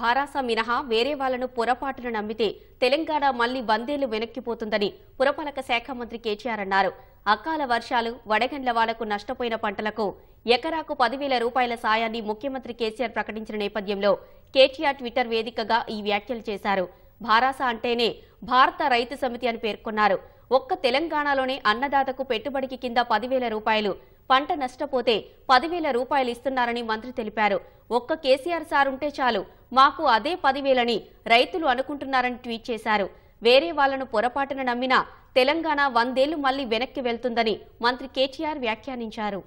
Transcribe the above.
భారాస మినహా వేరే వాళ్లను పొరపాటున నమ్మితే తెలంగాణ మళ్లీ బందేలు వెనక్కిపోతుందని పురపాలక శాఖ మంత్రి కేటీఆర్ అన్నారు అకాల వర్షాలు వడగండ్ల వాళ్లకు నష్టపోయిన పంటలకు ఎకరాకు పదివేల రూపాయల సాయాన్ని ముఖ్యమంత్రి కేసీఆర్ ప్రకటించిన నేపథ్యంలో కేటీఆర్ ట్విట్టర్ వేదికగా ఈ వ్యాఖ్యలు చేశారు భారాస అంటేనే భారత రైతు సమితి అని పేర్కొన్నారు ఒక్క తెలంగాణలోనే అన్నదాతకు పెట్టుబడికి కింద పదివేల రూపాయలు పంట నష్టపోతే పదివేల రూపాయలు ఇస్తున్నారని మంత్రి తెలిపారు ఒక్క కేసీఆర్ సార్ ఉంటే చాలు మాకు అదే పదివేలని రైతులు అనుకుంటున్నారని ట్వీట్ చేశారు వేరే వాళ్లను పొరపాటున నమ్మినా తెలంగాణ వందేళ్లు మళ్లీ వెనక్కి వెళ్తుందని మంత్రి కేటీఆర్ వ్యాఖ్యానించారు